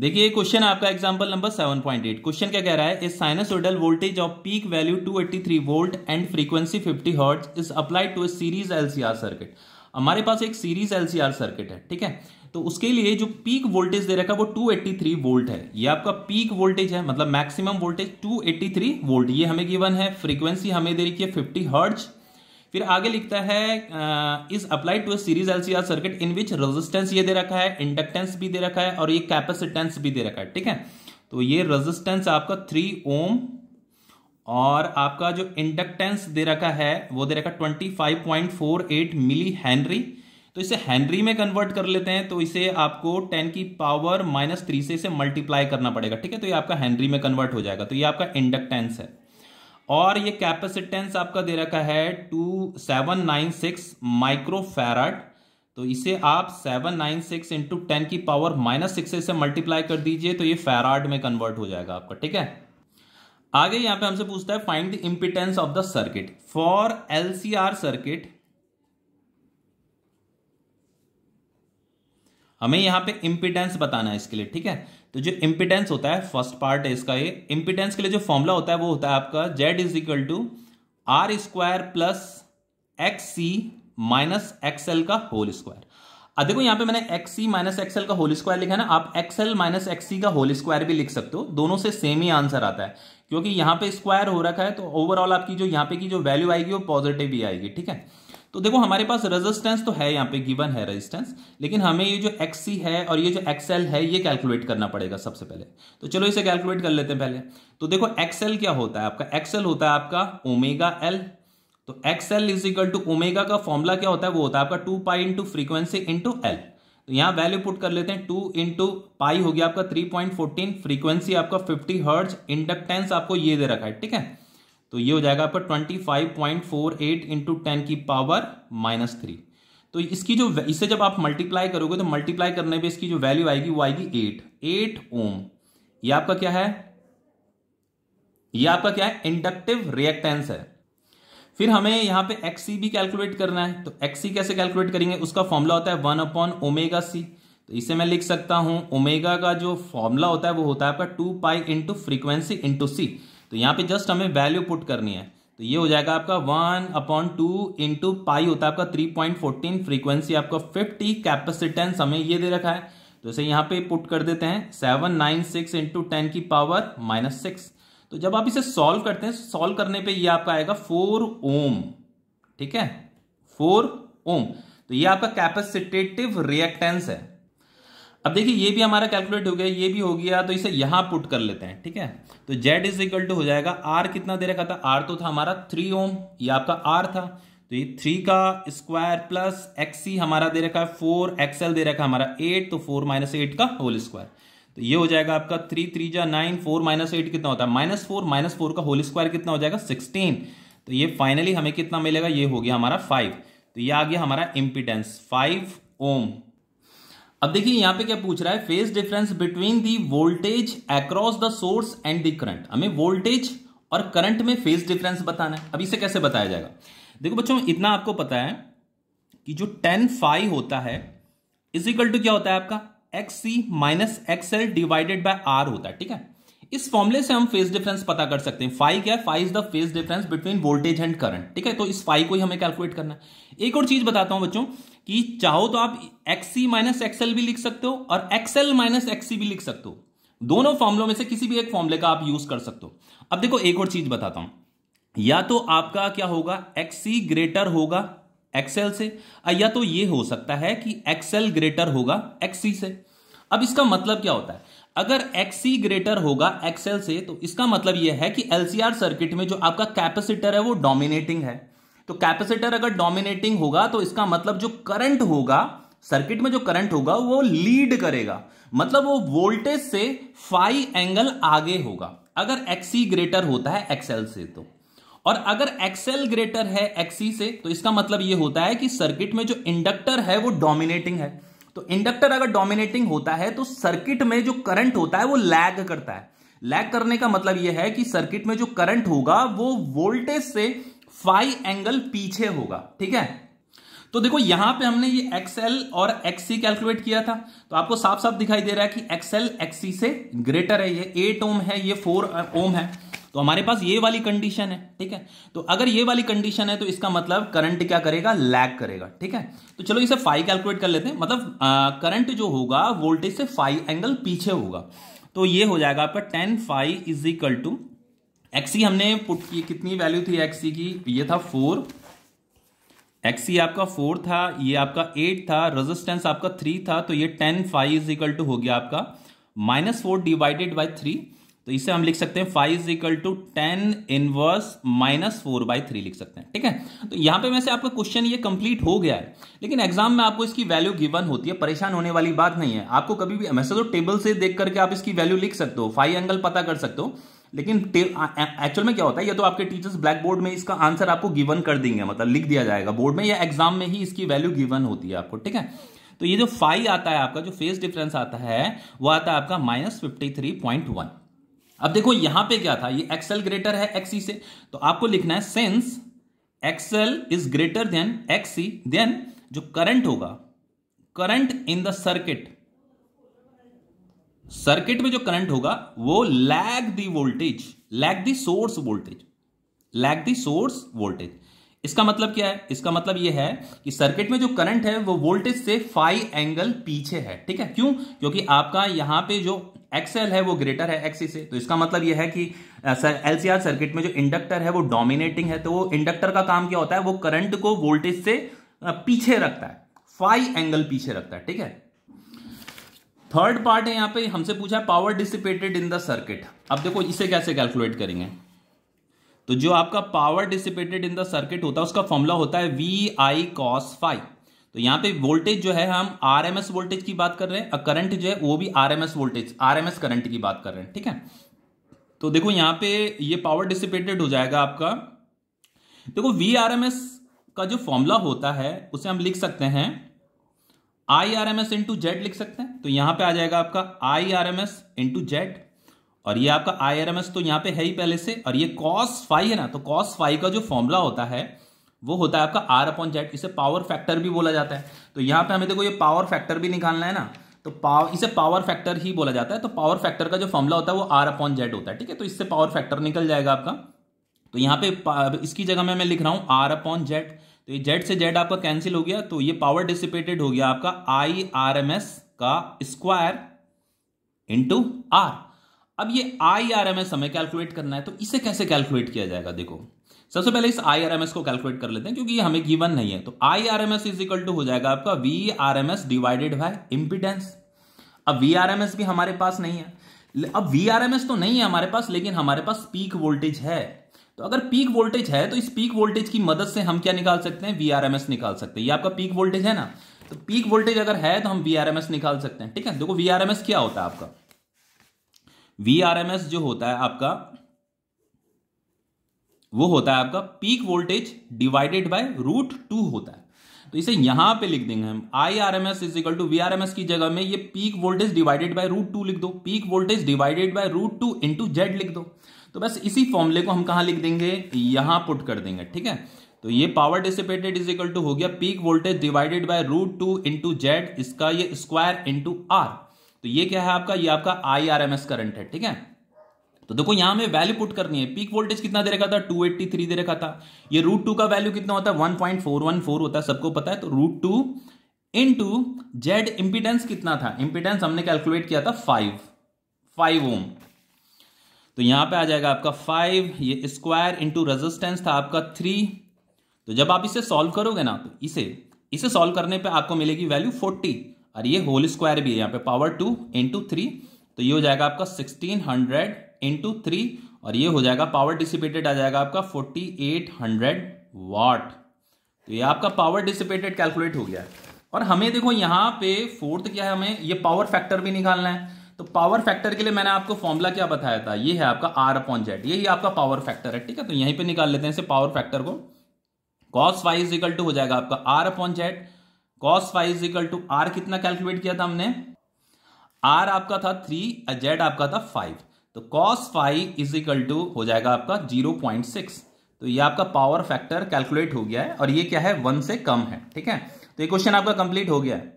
देखिए क्वेश्चन आपका example number 7.8 question क्या कह रहा है इस sinusoidal voltage of peak value 283 volt and frequency 50 hertz is applied to a series LCR circuit हमारे पास एक सीरीज एलसीआर सर्किट है ठीक है तो उसके लिए जो पीक वोल्टेज दे रखा है वो 283 वोल्ट है ये आपका पीक वोल्टेज है मतलब मैक्सिमम वोल्टेज 283 वोल्ट ये हमें गिवन है फ्रीक्वेंसी हमें दे रखी है 50 हर्ट्ज फिर आगे लिखता है is applied to series LCR circuit in which resistance ये दे रखा है इंडक्टेंस भी दे रखा है और ये कैपेसिटेंस भी दे रखा है ठीक है तो ये रेजिस्टेंस आपका थ्री ओम और आपका जो इंडक्टेंस दे रखा है वो दे रखा twenty five point four eight milli henry तो इसे हैनरी में कन्वर्ट कर लेते हैं तो इसे आपको टेन की पावर माइनस थ्री से इसे मल्टीप्लाई करना पड़ेगा ठीक है तो ये आपका हैनरी में कन्वर्ट हो जाएगा तो ये आपका इंडक्टेंस है और ये कैपेसिटेंस आपका दे रखा है two seven nine six microfarad तो इसे आप seven nine six into ten की पावर माइनस सिक्स से मल्टीप्लाई कर दीजिए तो ये फेराड में कन्वर्ट हो जाएगा आपका ठीक है आगे यहां पे हमसे पूछता है find the impedance of the circuit for LCR circuit हमें यहाँ पे इम्पिडेंस बताना है इसके लिए ठीक है तो जो इम्पिडेंस होता है फर्स्ट पार्ट है इसका ये इम्पिडेंस के लिए जो फॉर्मूला होता है वो होता है आपका Z is equal to R square plus X C minus XL का होल स्क्वायर अब देखो यहाँ पे मैंने एक्स सी माइनस एक्सएल का होल स्क्वायर लिखा है ना आप एक्सएल माइनस एक्स सी का होल स्क्वायर भी लिख सकते हो दोनों से सेम ही आंसर आता है क्योंकि यहाँ पे स्क्वायर हो रखा है तो ओवरऑल आपकी जो यहाँ पे की जो वैल्यू आएगी वो पॉजिटिव ही आएगी ठीक है तो देखो हमारे पास रेजिस्टेंस तो है यहाँ पे गिवन है रेजिस्टेंस लेकिन हमें ये जो एक्स है और ये जो एक्सएल है ये कैलकुलेट करना पड़ेगा सबसे पहले तो चलो इसे कैलकुलेट कर लेते हैं पहले तो देखो एक्सएल क्या होता है आपका एक्सएल होता है आपका ओमेगा एल तो XL is equal to omega का फॉर्मूला क्या होता है वो होता है आपका two pi into frequency into L तो यहाँ वैल्यू पुट कर लेते हैं टू इंटू पाई हो गया आपका थ्री पॉइंट फोर्टीन फ्रीक्वेंसी आपका फिफ्टी हर्ट्ज इंडक्टेंस आपको ये दे रखा है ठीक है तो ये हो जाएगा आपका twenty five point four eight into ten की पावर माइनस थ्री तो इसकी जो इसे जब आप मल्टीप्लाई करोगे तो मल्टीप्लाई करने पे इसकी जो वैल्यू आएगी वो आएगी एट एट ओम ये आपका क्या है ये आपका क्या है इंडक्टिव रिएक्टेंस है फिर हमें यहां पे एक्सी भी कैलकुलेट करना है तो एक्सी कैसे कैलकुलेट करेंगे उसका फॉर्मूला होता है वन अपॉन ओमेगा सी तो इसे मैं लिख सकता हूं ओमेगा का जो फॉर्मूला होता है वो होता है आपका two pi into frequency into C तो यहाँ पे जस्ट हमें वैल्यू पुट करनी है तो ये हो जाएगा आपका one upon two into pi होता है आपका थ्री पॉइंट फोर्टीन फ्रीक्वेंसी आपका फिफ्टी कैपेसिटेंस हमें ये दे रखा है तो इसे यहाँ पे पुट कर देते हैं seven nine six into ten की पावर माइनस सिक्स तो जब आप इसे सॉल्व करते हैं सॉल्व करने पे ये आपका आएगा फोर ओम ठीक है फोर ओम तो ये आपका कैपेसिटेटिव रिएक्टेंस है अब देखिए ये भी हमारा कैलकुलेट हो गया ये भी हो गया तो इसे यहां पुट कर लेते हैं ठीक है तो जेड इज इक्वल टू हो जाएगा आर कितना दे रखा था आर तो था हमारा थ्री ओम ये आपका आर था तो ये थ्री का स्क्वायर प्लस एक्स सी हमारा दे रखा है फोर एक्सएल दे रखा है हमारा एट तो फोर माइनस एट का होल स्क्वायर तो ये हो जाएगा आपका थ्री थ्री जा नाइन फोर माइनस एट कितना होता है माइनस फोर माइनस फोर का होल स्क्वायर कितना हो जाएगा सिक्सटीन तो ये फाइनली हमें कितना मिलेगा ये हो गया हमारा फाइव तो ये आ गया हमारा इम्पिटेंस फाइव ओम अब देखिए यहां पे क्या पूछ रहा है phase difference between the voltage across the source and the current हमें वोल्टेज और करंट में फेज डिफरेंस बताना है अब इसे कैसे बताया जाएगा देखो बच्चों इतना आपको पता है कि जो टेन फाइव होता है इज इक्वल टू क्या होता है आपका X C minus X L divided by R होता है ठीक है इस फॉर्मुले से हम फेज डिफरेंस पता कर सकते हैं फाइव क्या है phi is the phase difference between voltage and current ठीक है तो इस फाइव को ही हमें कैलकुलेट करना है एक और चीज बताता हूं बच्चों कि चाहो तो आप एक्सी माइनस एक्सएल भी लिख सकते हो और एक्सएल माइनस एक्सी भी लिख सकते हो दोनों फॉर्मुलों में से किसी भी एक फॉर्मुले का आप यूज कर सकते हो अब देखो एक और चीज बताता हूं या तो आपका क्या होगा एक्सी ग्रेटर होगा एक्सएल से या तो ये हो सकता है कि एक्सएल ग्रेटर होगा एक्सी से अब इसका मतलब क्या होता है अगर XC ग्रेटर होगा XL से तो इसका मतलब यह है कि LCR सर्किट में जो आपका कैपेसिटर है वो डोमिनेटिंग है तो कैपेसिटर अगर डोमिनेटिंग होगा तो इसका मतलब जो करंट होगा सर्किट में जो करंट होगा वो लीड करेगा मतलब वो वोल्टेज से फाइव एंगल आगे होगा अगर XC ग्रेटर होता है XL से तो और अगर XL ग्रेटर है XC से तो इसका मतलब यह होता है कि सर्किट में जो इंडक्टर है वो डोमिनेटिंग है तो इंडक्टर अगर डोमिनेटिंग होता है तो सर्किट में जो करंट होता है वो लैग करता है लैग करने का मतलब यह है कि सर्किट में जो करंट होगा वो वोल्टेज से फाइव एंगल पीछे होगा ठीक है तो देखो यहां पे हमने ये एक्सएल और एक्ससी कैलकुलेट किया था तो आपको साफ साफ दिखाई दे रहा है कि एक्सएल एक्ससी से ग्रेटर है ये एट ओम है ये फोर ओम है तो हमारे पास ये वाली कंडीशन है ठीक है तो अगर ये वाली कंडीशन है तो इसका मतलब करंट क्या करेगा लैग करेगा ठीक है तो चलो इसे फाइव कैलकुलेट कर लेते हैं मतलब करंट जो होगा वोल्टेज से फाइव एंगल पीछे होगा तो ये हो जाएगा आपका tan phi is equal to XC हमने पुट की कितनी वैल्यू थी एक्सी की ये था फोर एक्सी आपका फोर था ये आपका एट था रेजिस्टेंस आपका थ्री था तो ये tan phi is equal to हो गया आपका minus four divided by three तो इसे हम लिख सकते हैं phi is equal to tan inverse minus four by three लिख सकते हैं ठीक है तो यहां पे वैसे आपका क्वेश्चन ये कंप्लीट हो गया है लेकिन एग्जाम में आपको इसकी वैल्यू गिवन होती है परेशान होने वाली बात नहीं है आपको कभी भी वैसे तो टेबल से देख करके आप इसकी वैल्यू लिख सकते हो फाइव एंगल पता कर सकते हो लेकिन एक्चुअल में क्या होता है ये तो आपके टीचर्स ब्लैक बोर्ड में इसका आंसर आपको गिवन कर देंगे मतलब लिख दिया जाएगा बोर्ड में या एग्जाम में ही इसकी वैल्यू गिवन होती है आपको ठीक है तो ये जो फाइव आता है आपका जो फेस डिफरेंस आता है वो आता है आपका minus fifty three point one अब देखो यहां पे क्या था ये एक्सएल ग्रेटर है एक्सी से तो आपको लिखना है since XL is greater than XC then जो करंट होगा current in the circuit circuit में जो करंट होगा वो lag the voltage lag the source voltage lag the source voltage इसका मतलब क्या है इसका मतलब यह है कि सर्किट में जो करंट है वो वोल्टेज से फाइव एंगल पीछे है ठीक है क्यों क्योंकि आपका यहां पे जो एक्सएल है वो ग्रेटर है एक्सी से तो इसका मतलब यह है कि एलसीआर सर्किट में जो इंडक्टर है वो डोमिनेटिंग है तो वो इंडक्टर का काम क्या होता है वो करंट को वोल्टेज से पीछे रखता है फाइव एंगल पीछे रखता है ठीक है थर्ड पार्ट है यहां पे हमसे पूछा है power dissipated in the circuit अब देखो इसे कैसे कैलकुलेट करेंगे तो जो आपका power dissipated in the circuit होता है उसका फॉर्मूला होता है वी आई कॉस फाइव तो यहाँ पे वोल्टेज जो है हम आर एम एस वोल्टेज की बात कर रहे हैं करंट जो है वो भी R M S voltage R M S current की बात कर रहे हैं ठीक है तो देखो यहाँ पे ये पावर डिसिपेटेड हो जाएगा आपका देखो वी आर एम एस का जो फॉर्मूला होता है उसे हम लिख सकते हैं I R M S into Z लिख सकते हैं तो यहां पे आ जाएगा आपका I R M S into Z और ये आपका आई तो यहाँ पे है ही पहले से और ये कॉस फाइव है ना तो कॉस फाइव का जो फॉर्मूला होता है वो होता है आपका आर अपॉन जेड इसे पावर फैक्टर भी बोला जाता है तो यहाँ पे हमें देखो ये पावर फैक्टर भी निकालना है ना तो पावर इसे पावर फैक्टर ही बोला जाता है तो पावर फैक्टर का जो फॉर्मूला होता है वो आर अपॉन जेड होता है ठीक है तो इससे पावर फैक्टर निकल जाएगा आपका तो यहाँ पे इसकी जगह में मैं लिख रहा हूँ आर अपॉन जेड तो ये जेड से जेड आपका कैंसिल हो गया तो ये पावर डिसिपेटेड हो गया आपका आई आर एम एस का स्क्वायर इंटू आर अब ये आई आर एम एस हमें कैलकुलेट करना है तो इसे कैसे कैलकुलेट किया जाएगा देखो सबसे पहले इस आई आर एम एस को कैलकुलेट कर लेते हैं क्योंकि ये हमें गिवन नहीं है तो I R M S is equal to हो जाएगा आपका V R M S divided by impedance अब वी आर एम एस भी हमारे पास नहीं है अब वी आर एम एस तो नहीं है हमारे पास लेकिन हमारे पास पीक वोल्टेज है तो अगर पीक वोल्टेज है तो इस पीक वोल्टेज की मदद से हम क्या निकाल सकते हैं वी आर एम एस निकाल सकते हैं ये आपका पीक वोल्टेज है ना तो पीक वोल्टेज अगर है तो हम वी आर एम एस निकाल सकते हैं ठीक है देखो वी आर एम एस क्या होता है आपका वी आर एम एस जो होता है आपका वो होता है आपका peak voltage divided by root two होता है तो इसे यहां पे लिख देंगे हम I R M S is equal to V R M S की जगह में ये peak voltage divided by root two लिख दो peak voltage divided by root two into Z लिख दो तो बस इसी फॉर्मुले को हम कहा लिख देंगे यहां पुट कर देंगे ठीक है तो ये power dissipated is equal to हो गया peak voltage divided by root two into Z इसका ये स्क्वायर इंटू आर तो ये क्या है आपका ये आपका I R M S current है ठीक है तो देखो यहां हमें वैल्यू पुट करनी है पीक वोल्टेज कितना दे रखा था 283 दे रखा था ये रूट टू का वैल्यू कितना होता है 1.414 होता है सबको पता है तो root two into Z impedance कितना था इंपिडेंस हमने कैलकुलेट किया था फाइव फाइव ओम तो यहां पे आ जाएगा आपका फाइव ये स्क्वायर इंटू रेजिस्टेंस था आपका थ्री तो जब आप इसे सॉल्व करोगे ना तो इसे इसे सॉल्व करने पर आपको मिलेगी वैल्यू फोर्टी और ये होल स्क्वायर भी है यहाँ पे पावर टू इंटू थ्री तो ये हो जाएगा आपका सिक्सटीन हंड्रेड इंटू थ्री और ये हो जाएगा पावर डिसिपेटेड आ जाएगा आपका फोर्टी एट हंड्रेड वाट तो ये आपका पावर डिसिपेटेड कैलकुलेट हो गया और हमें देखो यहाँ पे फोर्थ क्या है हमें ये पावर फैक्टर भी निकालना है तो पावर फैक्टर के लिए मैंने आपको फॉर्मूला क्या बताया था ये है आपका आर अपॉन जेड ये आपका पावर फैक्टर है ठीक है तो यहीं पे निकाल लेते हैं इसे पावर फैक्टर को कॉस वाई इजिकल टू हो जाएगा आपका R upon Z cos phi is equal to R कितना कैलकुलेट किया था हमने आर आपका था थ्री जेड आपका था फाइव तो cos phi is equal to हो जाएगा आपका जीरो पॉइंट सिक्स तो ये आपका पावर फैक्टर कैलकुलेट हो गया है और ये क्या है वन से कम है ठीक है तो ये क्वेश्चन आपका कंप्लीट हो गया है